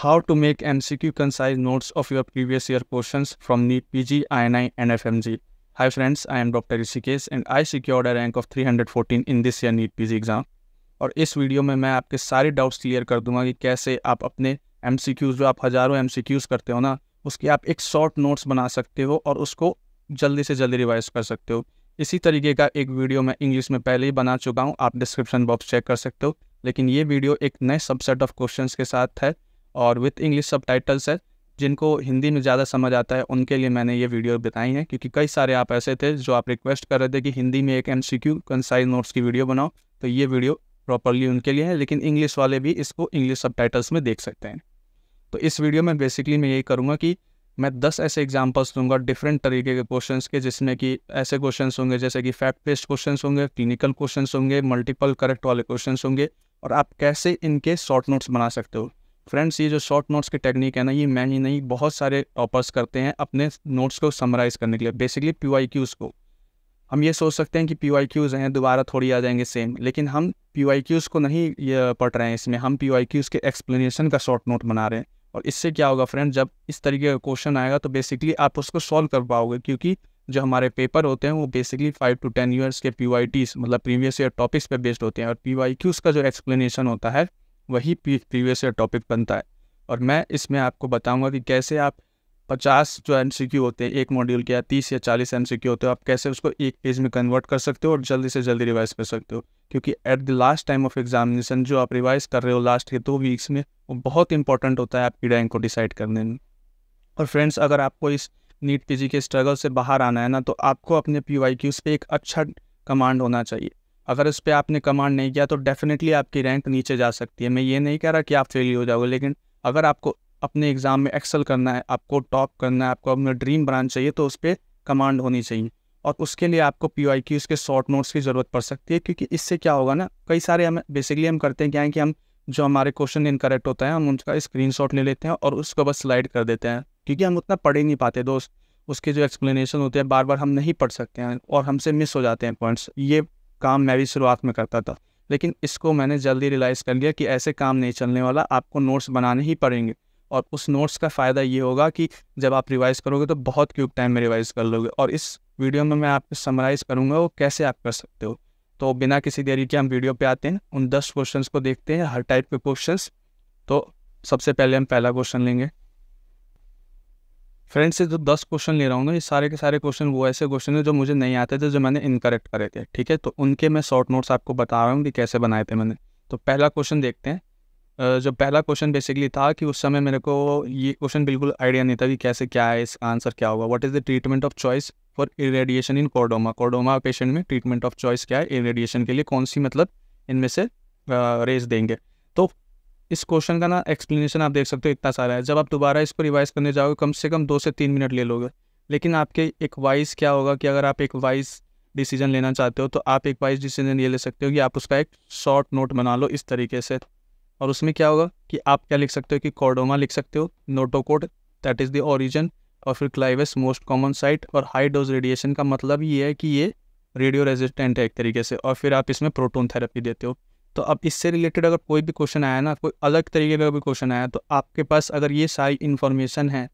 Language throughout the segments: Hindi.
how to make MCQ concise notes of your previous year questions from NEET PG, INI and FMG. Hi friends, I am Dr. Rishikesh and I secured a rank of 314 in this year NEET PG exam. और इस वीडियो में मैं आपके सारे डाउट्स क्लियर कर दूंगा कि कैसे आप अपने एम जो आप हज़ारों एम करते हो ना उसके आप एक शॉर्ट नोट्स बना सकते हो और उसको जल्दी से जल्दी रिवाइज कर सकते हो इसी तरीके का एक वीडियो मैं इंग्लिश में पहले ही बना चुका हूँ आप डिस्क्रिप्शन बॉक्स चेक कर सकते हो लेकिन ये वीडियो एक नए सबसेट ऑफ क्वेश्चन के साथ है और विथ इंग्लिश सब टाइटल्स है जिनको हिंदी में ज़्यादा समझ आता है उनके लिए मैंने ये वीडियो बताई है क्योंकि कई सारे आप ऐसे थे जो आप रिक्वेस्ट कर रहे थे कि हिंदी में एक M C Q concise notes की वीडियो बनाओ तो ये वीडियो प्रॉपरली उनके लिए है लेकिन इंग्लिश वाले भी इसको इंग्लिश सब टाइटल्स में देख सकते हैं तो इस वीडियो में बेसिकली मैं यही करूँगा कि मैं दस ऐसे एग्जाम्पल्स दूंगा डिफरेंट तरीके के क्वेश्चंस के जिसमें कि ऐसे क्वेश्चंस होंगे जैसे कि फैक्ट बेस्ड क्वेश्चंस होंगे क्लिनिकल क्वेश्चंस होंगे मल्टीपल करेक्ट वाले क्वेश्चंस होंगे और आप कैसे इनके शॉर्ट नोट्स बना सकते हो फ्रेंड्स ये जो शॉर्ट नोट्स की टेक्निक है ना ये मैं ही नहीं बहुत सारे टॉपर्स करते हैं अपने नोट्स को समराइज़ करने के लिए बेसिकली पी वाई क्यूज़ को हम ये सोच सकते हैं कि पी वाई क्यूज़ हैं दोबारा थोड़ी आ जाएंगे सेम लेकिन हम पी वाई क्यूज़ को नहीं ये पढ़ रहे हैं इसमें हम पी वाई क्यूज़ के एक्सप्लेनेशन का शॉर्ट नोट बना रहे हैं और इससे क्या होगा फ्रेंड जब इस तरीके का क्वेश्चन आएगा तो बेसिकली आप उसको सॉल्व कर पाओगे क्योंकि जो हमारे पेपर होते हैं वो basically five to ten years के पी मतलब प्रीवियस ईयर टॉपिक्स पर बेस्ड होते हैं और पी का जो एक्सप्लेनेशन होता है वही प्रीवियस ईयर टॉपिक बनता है और मैं इसमें आपको बताऊंगा कि कैसे आप पचास जो एन होते हैं एक मॉड्यूल के या तीस या चालीस एम होते हो आप कैसे उसको एक पेज में कन्वर्ट कर सकते हो और जल्दी से जल्दी रिवाइज कर सकते हो क्योंकि at the last time of examination जो आप रिवाइज कर रहे हो लास्ट के दो वीक्स में वो बहुत इंपॉर्टेंट होता है आपकी रैंक को डिसाइड करने में और फ्रेंड्स अगर आपको इस नीट पी के स्ट्रगल से बाहर आना है ना तो आपको अपने पी वाई क्यूज एक अच्छा कमांड होना चाहिए अगर उस पर आपने कमांड नहीं किया तो डेफिनेटली आपकी रैंक नीचे जा सकती है मैं ये नहीं कह रहा कि आप फेल हो जाओगे लेकिन अगर आपको अपने एग्ज़ाम में एक्सेल करना है आपको टॉप करना है आपको अपना ड्रीम ब्रांच चाहिए तो उस पर कमांड होनी चाहिए और उसके लिए आपको पी वाई क्यूज़ के शॉर्ट नोट्स की ज़रूरत पड़ सकती है क्योंकि इससे क्या होगा ना कई सारे हम बेसिकली हम करते हैं क्या है कि हम जो हमारे क्वेश्चन इनकरेक्ट होता है हम उनका स्क्रीन शॉट ले लेते हैं और उसको बस स्लाइड कर देते हैं क्योंकि हम उतना पढ़ ही नहीं पाते दोस्त उसके जो एक्सप्लेनेशन होते हैं बार बार हम नहीं पढ़ सकते हैं और हमसे मिस हो जाते हैं पॉइंट्स ये काम मैं भी शुरुआत में करता था लेकिन इसको मैंने जल्दी रियलाइज़ कर लिया कि ऐसे काम नहीं चलने वाला आपको नोट्स बनाने ही पड़ेंगे और उस नोट्स का फ़ायदा ये होगा कि जब आप रिवाइज़ करोगे तो बहुत क्यूब टाइम में रिवाइज़ कर लोगे और इस वीडियो में मैं आपको समराइज़ करूँगा वो कैसे आप कर सकते हो तो बिना किसी देरी के हम वीडियो पे आते हैं उन दस क्वेश्चंस को देखते हैं हर टाइप के क्वेश्चंस तो सबसे पहले हम पहला क्वेश्चन लेंगे फ्रेंड्स से जो दस क्वेश्चन ले रहा हूँ ना ये सारे के सारे क्वेश्चन वो ऐसे क्वेश्चन है जो मुझे नहीं आते थे जो मैंने इनकरेक्ट करे थे ठीक है तो उनके मैं शॉर्ट नोट्स आपको बता रहा हूँ कि कैसे बनाए थे मैंने तो पहला क्वेश्चन देखते हैं जो पहला क्वेश्चन बेसिकली था कि उस समय मेरे को ये क्वेश्चन बिल्कुल आइडिया नहीं था कि कैसे क्या है इसका आंसर क्या होगा what is the treatment of choice for irradiation in chordoma chordoma patient में ट्रीटमेंट ऑफ चॉइस क्या है इरेडिएशन के लिए कौन सी मतलब इनमें से रेस देंगे तो इस क्वेश्चन का ना एक्सप्लेनेशन आप देख सकते हो इतना सारा है जब आप दोबारा इसको रिवाइज करने जाओगे कम से कम दो से तीन मिनट ले लोगे लेकिन आपके एक वाइज क्या होगा कि अगर आप एक वाइज डिसीजन लेना चाहते हो तो आप एक वाइज डिसीजन ये ले सकते हो कि आप उसका एक शॉर्ट नोट बना लो इस तरीके से और उसमें क्या होगा कि आप क्या लिख सकते हो कि कॉर्डोमा लिख सकते हो notochord that is the origin और फिर क्लाइवेस मोस्ट कॉमन साइट और हाई डोज रेडिएशन का मतलब ये है कि ये रेडियो रेजिस्टेंट है एक तरीके से और फिर आप इसमें प्रोटोन थेरेपी देते हो तो अब इससे रिलेटेड अगर कोई भी क्वेश्चन आया ना कोई अलग तरीके का भी क्वेश्चन आया तो आपके पास अगर ये सारी इन्फॉर्मेशन है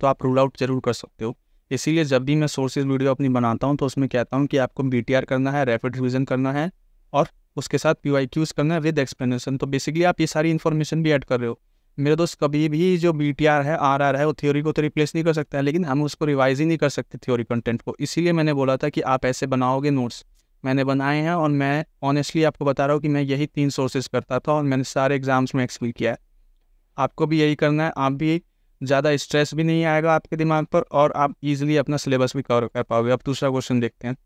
तो आप रूल आउट जरूर कर सकते हो इसीलिए जब भी मैं सोर्सेज वीडियो अपनी बनाता हूँ तो उसमें कहता हूँ कि आपको बी करना है रेफिड रिविजन करना है और उसके साथ पी वाई क्यूज़ करना है विद एक्सप्लेनेशन तो बेसिकली आप ये सारी इन्फॉर्मेशन भी ऐड कर रहे हो मेरे दोस्त कभी भी जो बी है आर है वो थ्योरी को तो रिप्लेस नहीं कर सकता है लेकिन हम उसको रिवाइज ही नहीं कर सकते थ्योरी कंटेंट को इसीलिए मैंने बोला था कि आप ऐसे बनाओगे नोट्स मैंने बनाए हैं और मैं ऑनेस्टली आपको बता रहा हूँ कि मैं यही तीन सोर्सेज करता था और मैंने सारे एग्ज़ाम्स में एक्सप्ल किया है आपको भी यही करना है आप भी ज़्यादा स्ट्रेस भी नहीं आएगा आपके दिमाग पर और आप इजीली अपना सिलेबस भी कवर कर पाओगे अब दूसरा क्वेश्चन देखते हैं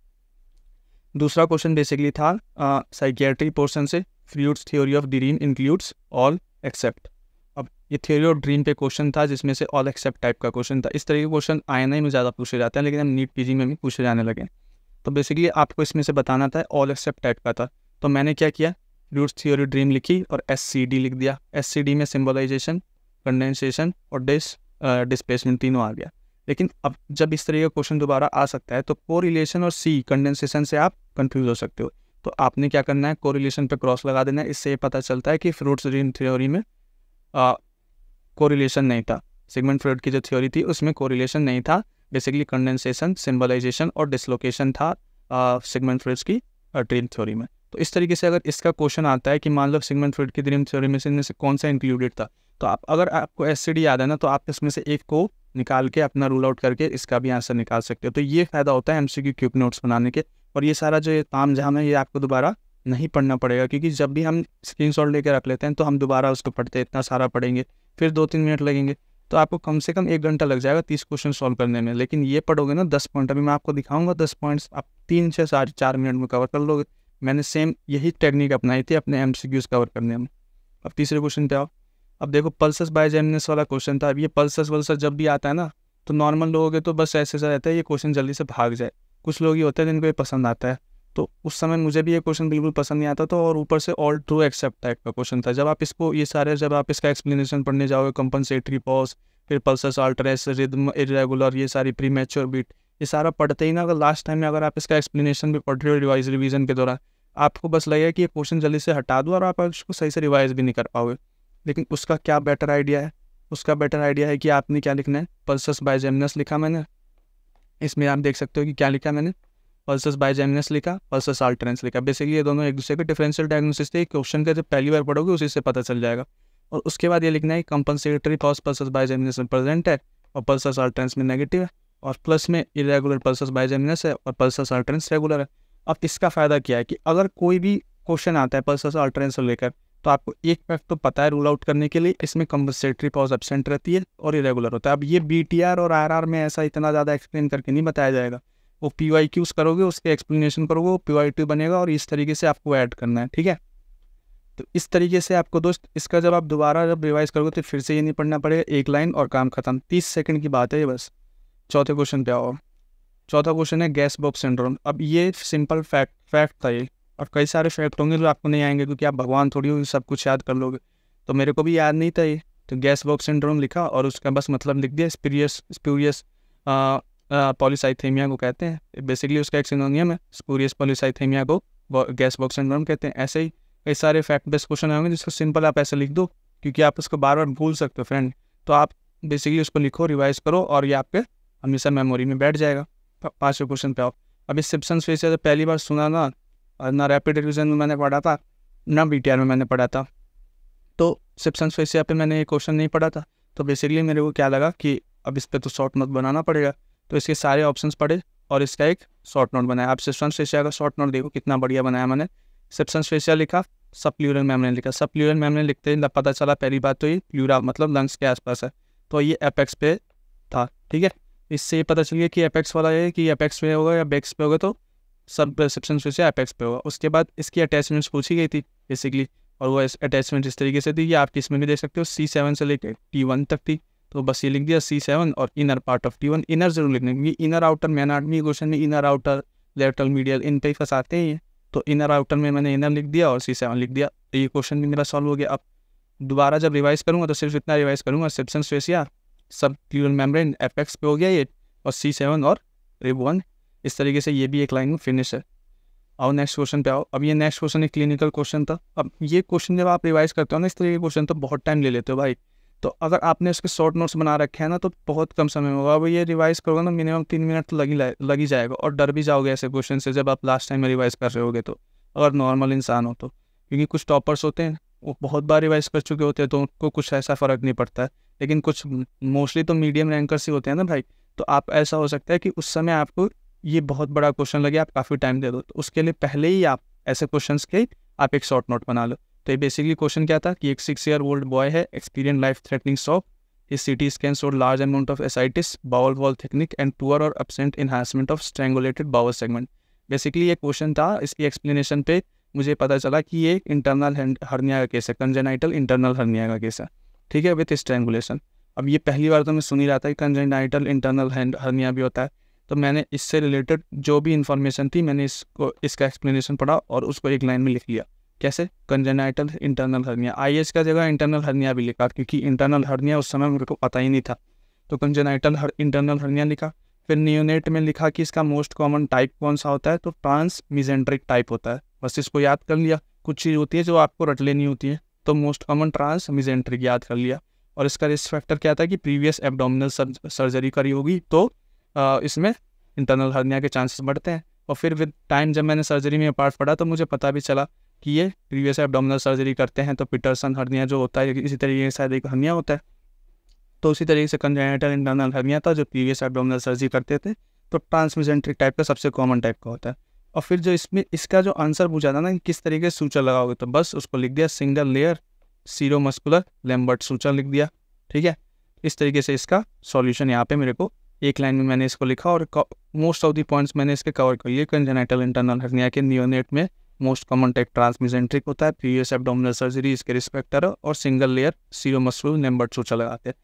दूसरा क्वेश्चन बेसिकली था साइकियाट्री पोर्शन से Freud's theory of dream includes all except अब ये थ्योरी ऑफ ड्रीम पे क्वेश्चन था जिसमें से ऑल एक्सेप्ट टाइप का क्वेश्चन था इस तरह के क्वेश्चन आई में ज़्यादा पूछे जाते हैं लेकिन हम नीट पी में भी पूछे जाने लगे तो बेसिकली आपको इसमें से बताना था ऑल एक्सेप्ट टाइप का था तो मैंने क्या किया रूट्स थियोरी ड्रीम लिखी और एस सी डी लिख दिया एस सी डी में सिम्बलाइजेशन कंडेंसेशन और डिस डिस्प्लेसमेंट तीनों आ गया लेकिन अब जब इस तरह का क्वेश्चन दोबारा आ सकता है तो कोरिलेशन और सी कंडेंसेशन से आप कंफ्यूज हो सकते हो तो आपने क्या करना है कोरिलेशन पे क्रॉस लगा देना है इससे ये पता चलता है कि फ्रूट्स ड्रीम थ्योरी में कोरिलेशन नहीं था सिगमेंट फ्रेड की जो थ्योरी थी उसमें कोरिलेशन नहीं था बेसिकली कंडेंसेशन सिम्बलाइजेशन और डिसलोकेशन था सिगमेंट फ्रॉड की ड्रीम थ्योरी में तो इस तरीके से अगर इसका क्वेश्चन आता है कि मान लो सिगमेंट फ्रेड की ड्रीम थ्योरी में से इनमें से कौन सा इंक्लूडेड था तो आप अगर आपको एस याद है ना तो आप इसमें से एक को निकाल के अपना रूल आउट करके इसका भी आंसर निकाल सकते हो तो ये फ़ायदा होता है एम सी क्यूब नोट्स बनाने के और ये सारा जो ये ताम जहाँ है ये आपको दोबारा नहीं पढ़ना पड़ेगा क्योंकि जब भी हम स्क्रीन शॉट लेकर रख लेते हैं तो हम दोबारा उसको पढ़ते इतना सारा पढ़ेंगे फिर दो तीन मिनट लगेंगे तो आपको कम से कम एक घंटा लग जाएगा तीस क्वेश्चन सॉल्व करने में लेकिन ये पढ़ोगे ना दस पॉइंट अभी मैं आपको दिखाऊंगा दस पॉइंट्स आप तीन से साढ़े चार मिनट में कवर कर लोगे मैंने सेम यही टेक्निक अपनाई थी अपने एम कवर करने में अब तीसरे क्वेश्चन पे आओ अब देखो पल्सस बायजेमनेस वाला क्वेश्चन था अब ये पल्सस वल्सर जब भी आता है ना तो नॉर्मल लोगों के तो बस ऐसे ऐसा रहता है ये क्वेश्चन जल्दी से भाग जाए कुछ लोग ही होते हैं जिनको ये पसंद आता है तो उस समय मुझे भी ये क्वेश्चन बिल्कुल पसंद नहीं आता था और ऊपर से ऑल ट्रू एक्सेप्ट टाइप का क्वेश्चन था जब आप इसको ये सारे जब आप इसका एक्सप्लेनेशन पढ़ने जाओगे कंपनसेटरी पॉज फिर पल्सस अल्ट्रेस रिदम इरेगुलर ये सारी प्री मैच्योर बीट ये सारा पढ़ते ही ना अगर लास्ट टाइम में अगर आप इसका एक्सप्लेनेशन भी पढ़ रहे हो रिवाइज रिविजन के दौरान आपको बस लगेगा कि ये क्वेश्चन जल्दी से हटा दो और आप इसको सही से रिवाइज भी नहीं कर पाओगे लेकिन उसका क्या बेटर आइडिया है उसका बेटर आइडिया है कि आपने क्या लिखना है पल्सस बाय जेमनस लिखा मैंने इसमें आप देख सकते हो कि क्या लिखा मैंने पल्सस बायजेमिनस लिखा पल्सस आल्टरेंस लिखा बेसिकली ये दोनों एक दूसरे के डिफरेंशियल डायग्नोसिस थे क्वेश्चन का जब पहली बार पढ़ोगे उसी से पता चल जाएगा और उसके बाद ये लिखना है कंपनसेटरी कॉज पल्सस बायजेमिनस में प्रेजेंट है और पल्सस आल्टरेंस में नेगेटिव है और प्लस में इरेगुलर पल्सस बायजेमिनस है और पल्सस आल्टरेंस रेगुलर है अब इसका फ़ायदा क्या है कि अगर कोई भी क्वेश्चन आता है पल्सस आल्टरेंस से लेकर तो आपको एक फैक्ट तो पता है रूल आउट करने के लिए इसमें कंपनसेटरी पॉज एबसेंट रहती है और इरेगुलर होता है अब ये बी और आर में ऐसा इतना ज़्यादा एक्सप्लेन करके नहीं बताया जाएगा वो पी वाई क्यूज करोगे उसके एक्सप्लेनेशन करोगे वो पी वाई टू बनेगा और इस तरीके से आपको ऐड करना है ठीक है तो इस तरीके से आपको दोस्त इसका जब आप दोबारा जब रिवाइज करोगे तो फिर से ये नहीं पढ़ना पड़ेगा एक लाइन और काम खत्म तीस सेकंड की बात है ये बस चौथे क्वेश्चन पे आओ चौथा क्वेश्चन है गैस बॉब सिंड्रोम अब ये सिंपल फैक्ट फैक्ट था ये और कई सारे फैक्ट होंगे जो आपको नहीं आएंगे क्योंकि आप भगवान थोड़ी हो सब कुछ याद कर लोगे तो मेरे को भी याद नहीं था ये तो गैस बॉब सिंड्रोम लिखा और उसका बस मतलब लिख दिया स्पीरियस स्प्यूरियस पॉलिसाइथेमिया को कहते हैं बेसिकली उसका एक सिनोनियम है स्पूरियस पॉलीसाइथीमिया को गैस बॉक्स सिंड्रोम कहते हैं ऐसे ही कई सारे फैक्ट बेस्ड क्वेश्चन आएंगे जिसको सिंपल आप ऐसे लिख दो क्योंकि आप उसको बार बार भूल सकते हो फ्रेंड तो आप बेसिकली उसको लिखो रिवाइज करो और ये आपके हमेशा मेमोरी में बैठ जाएगा पाँचवें क्वेश्चन पे आओ अभी सिप्सन फेस है पहली बार सुना ना और ना रैपिड रिविजन में मैंने पढ़ा था ना बी में मैंने पढ़ा था तो सिप्सन फेसिया पे मैंने ये क्वेश्चन नहीं पढ़ा था तो बेसिकली मेरे को क्या लगा कि अब इस पर तो शॉर्ट मत बनाना पड़ेगा तो इसके सारे ऑप्शन पढ़े और इसका एक शॉर्ट नोट बनाया आप सिस्टम फेशिया का शॉर्ट नोट देखो कितना बढ़िया बनाया मैंने सिप्सन फेशिया लिखा सब प्लूरल मैम ने लिखा सब प्लूरल मैम ने लिखते ही पता चला पहली बात तो ये प्लूरा मतलब लंग्स के आसपास है तो ये एपेक्स पे था ठीक है इससे ये पता चल गया कि एपेक्स वाला है कि एपेक्स पे होगा या बैक्स पे होगा तो सब सिप्सन स्विच एपेक्स पे होगा उसके बाद इसकी अटैचमेंट्स पूछी गई थी बेसिकली और वो अटैचमेंट इस तरीके से थी ये आप किस में भी देख सकते हो सी सेवन से लेकर टी वन तक थी तो बस ये लिख दिया सी सेवन और inner part of T one inner जरूर लिखने क्योंकि inner outer main army question में इनर आउटर लेटल मीडियल इन पे ही फंसाते हैं तो इनर आउटर में मैंने इनर लिख दिया और सी सेवन लिख दिया तो ये क्वेश्चन भी मेरा सॉल्व हो गया अब दोबारा जब रिवाइज करूँगा तो सिर्फ इतना रिवाइज करूँगा Sibson fascia sub clear membrane F X पे हो गया ये और सी सेवन और रिब वन इस तरीके से ये भी एक लाइन में फिनिश है आओ नेक्स्ट क्वेश्चन पे आओ अब ये नेक्स्ट क्वेश्चन एक क्लिनिकल क्वेश्चन था अब ये क्वेश्चन जब आप रिवाइज करते हो ना इस तरीके के क्वेश्चन तो बहुत टाइम ले लेते हो भाई तो अगर आपने उसके शॉर्ट नोट्स बना रखे हैं ना तो बहुत कम समय होगा अब ये रिवाइज करोगे ना मिनिमम तीन मिनट तो लगी लगी जाएगा और डर भी जाओगे ऐसे क्वेश्चन से जब आप लास्ट टाइम रिवाइज कर रहे होगे तो अगर नॉर्मल इंसान हो तो क्योंकि कुछ टॉपर्स होते हैं वो बहुत बार रिवाइज कर चुके होते हैं तो उनको कुछ ऐसा फ़र्क नहीं पड़ता है लेकिन कुछ मोस्टली तो मीडियम रैंकर्स ही होते हैं ना भाई तो आप ऐसा हो सकता है कि उस समय आपको ये बहुत बड़ा क्वेश्चन लगे आप काफ़ी टाइम दे दो तो उसके लिए पहले ही आप ऐसे क्वेश्चन के आप एक शॉर्ट नोट बना लो तो ये बेसिकली क्वेश्चन क्या था कि एक सिक्स ईयर ओल्ड बॉय है experience life threatening stop C T scan showed large amount of ascites bowel wall thickening and poor और absent enhancement of strangulated bowel segment basically ये क्वेश्चन था इसकी एक्सप्लेनेशन पे मुझे पता चला कि ये इंटरनल हर्निया का केस है कंजेनाइटल इंटरनल हर्निया का केस है ठीक है विथ स्ट्रेंगुलेशन अब ये पहली बार तो मैं सुन ही रहा था कि कंजेनाइटल इंटरनल हर्निया भी होता है तो मैंने इससे रिलेटेड जो भी इन्फॉर्मेशन थी मैंने इसको इसका एक्सप्लेनेशन पढ़ा और उसको एक लाइन में लिख लिया कैसे कंजेनाइटल इंटरनल हर्निया आई का जगह इंटरनल हर्निया भी लिखा क्योंकि इंटरनल हर्निया उस समय मेरे को पता ही नहीं था तो कंजेनाइटल हर, इंटरनल हर्निया लिखा फिर न्यूनेट में लिखा कि इसका मोस्ट कॉमन टाइप कौन सा होता है तो ट्रांस टाइप होता है बस इसको याद कर लिया कुछ चीज़ होती है जो आपको रट लेनी होती है तो मोस्ट कॉमन ट्रांस मिजेंट्रिक याद कर लिया और इसका रिस्क फैक्टर क्या था कि प्रीवियस एबडोमिनल सर्जरी करी होगी तो आ, इसमें इंटरनल हर्निया के चांसेस बढ़ते हैं और फिर विद टाइम जब मैंने सर्जरी में पार्ट पढ़ा तो मुझे पता भी चला कि ये प्रीवियस एबडोमिनल सर्जरी करते हैं तो पिटरसन हर्निया जो होता है इसी तरीके से शायद एक हर्निया होता है तो उसी तरीके से कंजेनेटल इंटरनल हर्निया था जो प्रीवियस एबडोमिनल सर्जरी करते थे तो ट्रांसमिजेंट्रिक टाइप का सबसे कॉमन टाइप का होता है और फिर जो इसमें इसका जो आंसर पूछा था ना किस तरीके से सूचर लगाओगे तो बस उसको लिख दिया single layer sero muscular Lembert suture लिख दिया ठीक है इस तरीके से इसका सॉल्यूशन यहाँ पे मेरे को एक लाइन में मैंने इसको लिखा और मोस्ट ऑफ दी पॉइंट्स मैंने इसके कवर कर लिए कंजेनाइटल इंटरनल हर्निया के नियोनेट में most common type transmission trick होता है प्रीवियस एबडोमिनल सर्जरी इसके रिस्पेक्टर और single layer sero muscle number चोचा लगाते हैं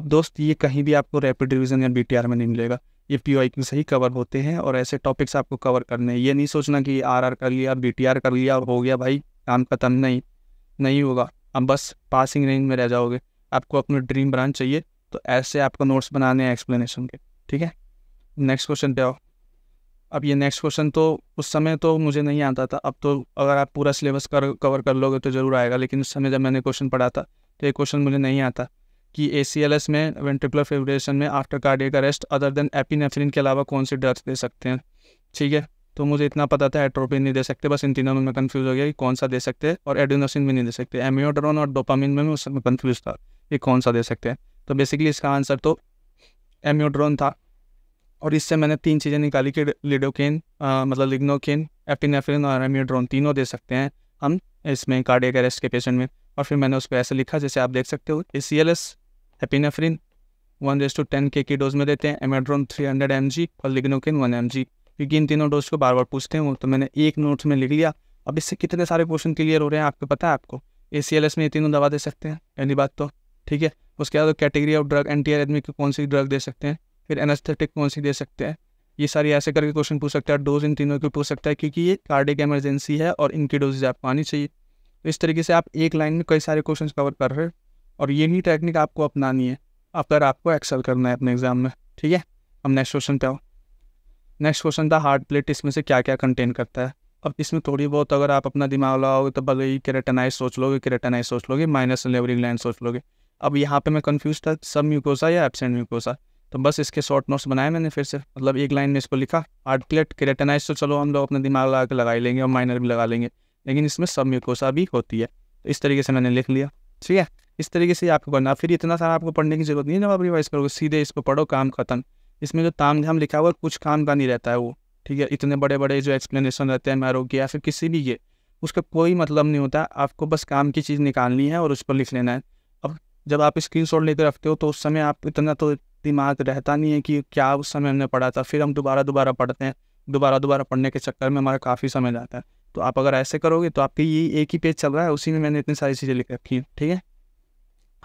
अब दोस्त ये कहीं भी आपको रैपिड रिविजन या बी में नहीं मिलेगा ये पी ओ में सही कवर होते हैं और ऐसे टॉपिक्स आपको कवर करने हैं ये नहीं सोचना कि आर आर कर लिया बी कर लिया और हो गया भाई काम खत्म नहीं नहीं होगा अब बस पासिंग रेंज में रह जाओगे आपको अपने ड्रीम ब्रांच चाहिए तो ऐसे आपको नोट्स बनाने हैं एक्सप्लेनेशन के ठीक है नेक्स्ट क्वेश्चन पे आओ अब ये नेक्स्ट क्वेश्चन तो उस समय तो मुझे नहीं आता था अब तो अगर आप पूरा सिलेबस कर कवर कर लोगे तो ज़रूर आएगा लेकिन उस समय जब मैंने क्वेश्चन पढ़ा था तो ये क्वेश्चन मुझे नहीं आता कि ए सी एल एस में वेंट्रिकुलर फेब्रेशन में after cardiac arrest other than epinephrine के अलावा कौन सी ड्रग्स दे सकते हैं ठीक है तो मुझे इतना पता था एट्रोपिन नहीं दे सकते बस इन तीनों में मैं कन्फ्यूज़ हो गया कि कौन सा दे सकते हैं और एडोनोसिन भी नहीं दे सकते एमियोड्रोन और डोपामिन में उस समय कन्फ्यूज़ था कि कौन सा दे सकते हैं तो बेसिकली इसका आंसर तो एमियोड्रोन था और इससे मैंने तीन चीज़ें निकाली कि लिडोकेन मतलब लिग्नोकेन एपिनेफ्रिन और एमियोड्रोन तीनों दे सकते हैं हम इसमें कार्डियक अरेस्ट के पेशेंट में और फिर मैंने उसको ऐसे लिखा जैसे आप देख सकते हो A C L S epinephrine one रेस टू टेन के की डोज में देते हैं amiodarone three hundred M G और लिग्नोकिन वन एम जी क्योंकि इन तीनों डोज को बार बार पूछते हैं तो मैंने एक नोट्स में लिख लिया अब इससे कितने सारे क्वेश्चन क्लियर हो रहे हैं आपको पता है आपको ए सी एल एस में ये तीनों दवा दे सकते हैं पहली बात तो ठीक है उसके बाद category of drug anti arrhythmic कौन सी ड्रग दे सकते हैं फिर एनास्थेटिक कौन सी दे सकते हैं ये सारी ऐसे करके क्वेश्चन पूछ सकते हैं डोज इन तीनों की पूछ सकता है क्योंकि ये कार्डिक एमरजेंसी है और इनकी डोजेज आपको आनी चाहिए तो इस तरीके से आप एक लाइन में कई सारे क्वेश्चन कवर कर रहे हो और ये नहीं टेक्निक आपको अपनानी है अगर आपको एक्सेल करना है अपने एग्जाम में ठीक है अब नेक्स्ट क्वेश्चन पे आओ नेक्स्ट क्वेश्चन था हार्ड प्लेट इसमें से क्या क्या कंटेन करता है अब इसमें थोड़ी बहुत अगर आप अपना दिमाग लगाओगे तो भले ही केरेटानाइज सोच लोगे केरेटानाइज सोच लोगे माइनस लेवरिंग लाइन सोच लोगे अब यहाँ पे मैं कंफ्यूज था सब म्यूकोसा या एबसेंट म्यूकोसा तो बस इसके शॉर्ट नोट्स बनाए मैंने फिर से मतलब एक लाइन में इसको लिखा आर्टिकलेट क्रेटेनाइज तो चलो हम लोग अपने दिमाग लगा के लगा लेंगे और माइनर भी लगा लेंगे लेकिन इसमें सब मिकोसा भी होती है तो इस तरीके से मैंने लिख लिया ठीक है इस तरीके से आपको करना फिर इतना सारा आपको पढ़ने की जरूरत नहीं है जब आप रिवाइज करोगे सीधे इसको पढ़ो काम खत्म इसमें जो ताम झाम लिखा हुआ कुछ काम का नहीं रहता है वो ठीक है इतने बड़े बड़े जो एक्सप्लेनेशन रहते हैं मैरो या फिर किसी भी ये उसका कोई मतलब नहीं होता आपको बस काम की चीज़ निकालनी है और उस पर लिख लेना है अब जब आप स्क्रीन शॉट लेकर रखते हो तो उस समय आप इतना तो दिमाग रहता नहीं है कि क्या उस समय हमने पढ़ा था फिर हम दोबारा दोबारा पढ़ते हैं दोबारा दोबारा पढ़ने के चक्कर में हमारा काफ़ी समय जाता है तो आप अगर ऐसे करोगे तो आपके ये एक ही पेज चल रहा है उसी में मैंने इतनी सारी चीज़ें लिख रखी हैं ठीक है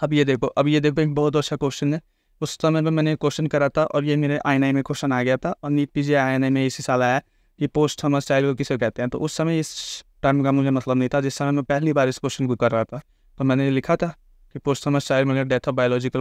अब ये देखो अब ये देखो एक बहुत अच्छा क्वेश्चन है उस समय में मैंने क्वेश्चन करा था और ये मेरे आई में क्वेश्चन आ गया था और नीट पी जी आई में इसी साल आया ये पोस्ट हमर स्टाइल को किसे कहते हैं तो उस समय इस टर्म का मुझे मतलब नहीं था जिस समय मैं पहली बार इस क्वेश्चन को कर रहा था तो मैंने लिखा था कि पोस्ट हमर स्टाइल मैंने डेथ ऑफ बायोलॉजिकल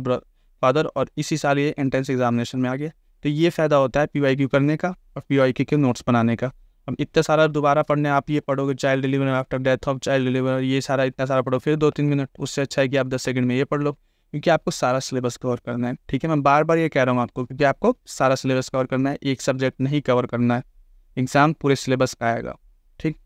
फादर और इसी साल ये एंट्रेंस एग्जामिनेशन में आ गया तो ये फ़ायदा होता है पी करने का और पी के नोट्स बनाने का अब इतना सारा दोबारा पढ़ने आप ये पढ़ोगे child deliver after death of child deliver ये सारा इतना सारा पढ़ो फिर दो तीन मिनट उससे अच्छा है कि आप दस सेकंड में ये पढ़ लो क्योंकि आपको सारा सिलेबस कवर करना है ठीक है मैं बार बार ये कह रहा हूँ आपको क्योंकि आपको सारा सिलेबस कवर करना है एक सब्जेक्ट नहीं कवर करना है एग्ज़ाम पूरे सिलेबस का आएगा ठीक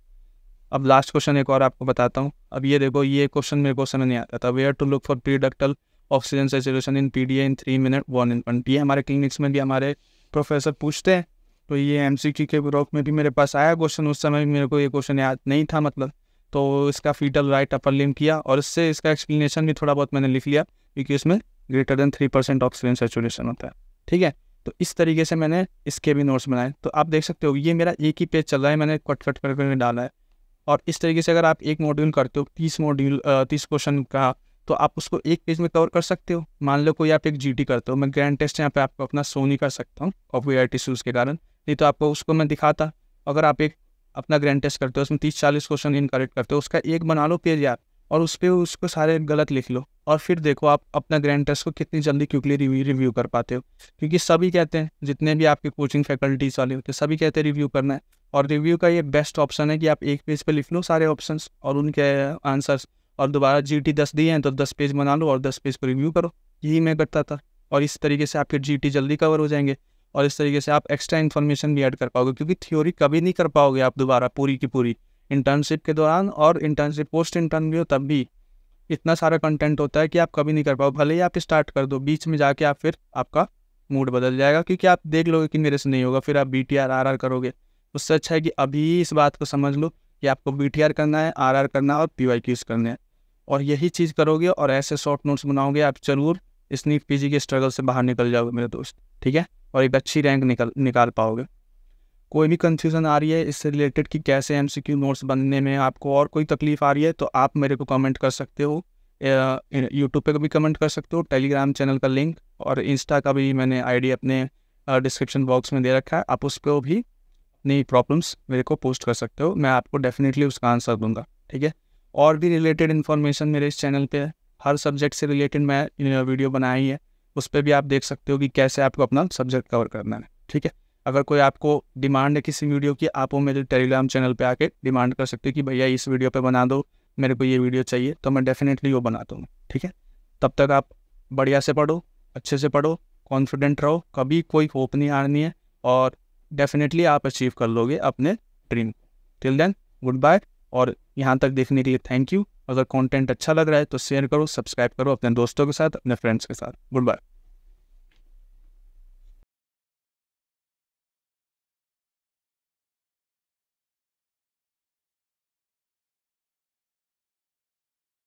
अब लास्ट क्वेश्चन एक और आपको बताता हूँ अब ये देखो ये क्वेश्चन मेरे को समझ नहीं आता था where to look for preductal oxygen saturation in P D in three minute one in one ये हमारे क्लिनिक्स में भी हमारे प्रोफेसर पूछते हैं तो ये एम सी के ब्लॉक में भी मेरे पास आया क्वेश्चन उस समय भी मेरे को ये क्वेश्चन याद नहीं था मतलब तो इसका फीटल राइट अपर लिम किया और इससे इसका एक्सप्लेनेशन भी थोड़ा बहुत मैंने लिख लिया क्योंकि इसमें greater than three percent oxygen saturation होता है ठीक है तो इस तरीके से मैंने इसके भी नोट्स बनाए तो आप देख सकते हो ये मेरा एक ही पेज चल रहा है मैंने कट कट करके डाला है और इस तरीके से अगर आप एक मॉड्यूल करते हो तीस मॉड्यूल तीस क्वेश्चन का तो आप उसको एक पेज में कवर कर सकते हो मान लो कोई आप एक जीटी करते हो मैं ग्रैंड टेस्ट यहाँ पे आपको अपना सोनी कर सकता हूँ कॉपीराइट शूज़ के कारण नहीं तो आपको उसको मैं दिखाता अगर आप एक अपना ग्रैंड टेस्ट करते हो उसमें तीस चालीस क्वेश्चन इनकरेक्ट करते हो उसका एक बना लो पेज यार और उस पर उसको सारे गलत लिख लो और फिर देखो आप अपना ग्रैंड टेस्ट को कितनी जल्दी क्विकली रिव्यू रिव्यू कर पाते हो क्योंकि सभी कहते हैं जितने भी आपके कोचिंग फैकल्टीज़ वाले होते हैं सभी कहते हैं रिव्यू करना है और रिव्यू का ये बेस्ट ऑप्शन है कि आप एक पेज पर लिख लो सारे ऑप्शन और उनके आंसर्स और दोबारा जी टी दस दिए हैं तो दस पेज बना लो और दस पेज को रिव्यू करो यही मैं करता था और इस तरीके से आपके जी टी जल्दी कवर हो जाएंगे और इस तरीके से आप एक्स्ट्रा इन्फॉर्मेशन भी ऐड कर पाओगे क्योंकि थ्योरी कभी नहीं कर पाओगे आप दोबारा पूरी की पूरी इंटर्नशिप के दौरान और इंटर्नशिप पोस्ट इंटर्न भी हो तब भी इतना सारा कंटेंट होता है कि आप कभी नहीं कर पाओ भले ही आप स्टार्ट कर दो बीच में जाके आप फिर आपका मूड बदल जाएगा क्योंकि आप देख लोगे कि मेरे से नहीं होगा फिर आप B T R R R करोगे उससे अच्छा है कि अभी इस बात को समझ लो कि आपको बी टी आर करना है आर आर करना है और पी वाई करना करने और यही चीज़ करोगे और ऐसे शॉर्ट नोट्स बनाओगे आप जरूर नीट पीजी के स्ट्रगल से बाहर निकल जाओगे मेरे दोस्त ठीक है और एक अच्छी रैंक निकल निकाल पाओगे कोई भी कंफ्यूजन आ रही है इससे रिलेटेड कि कैसे एम नोट्स बनने में आपको और कोई तकलीफ आ रही है तो आप मेरे को कमेंट कर सकते हो यूट्यूब पे भी कमेंट कर सकते हो टेलीग्राम चैनल का लिंक और इंस्टा का भी मैंने आईडी अपने डिस्क्रिप्शन बॉक्स में दे रखा है आप उस पर भी नई प्रॉब्लम्स मेरे को पोस्ट कर सकते हो मैं आपको डेफिनेटली उसका आंसर दूंगा ठीक है और भी रिलेटेड इन्फॉर्मेशन मेरे इस चैनल पे है हर सब्जेक्ट से रिलेटेड मैं वीडियो बनाई है उस पर भी आप देख सकते हो कि कैसे आपको अपना सब्जेक्ट कवर करना है ठीक है अगर कोई आपको डिमांड है किसी वीडियो की आप वो मेरे टेलीग्राम चैनल पे आके डिमांड कर सकते हो कि भैया इस वीडियो पे बना दो मेरे को ये वीडियो चाहिए तो मैं डेफिनेटली वो बना दूँगा ठीक है तब तक आप बढ़िया से पढ़ो अच्छे से पढ़ो कॉन्फिडेंट रहो कभी कोई होप नहीं हारनी है और डेफिनेटली आप अचीव कर लोगे अपने dream till then good bye और यहाँ तक देखने के लिए थैंक यू अगर कंटेंट अच्छा लग रहा है तो शेयर करो सब्सक्राइब करो अपने दोस्तों के साथ अपने फ्रेंड्स के साथ गुड बाय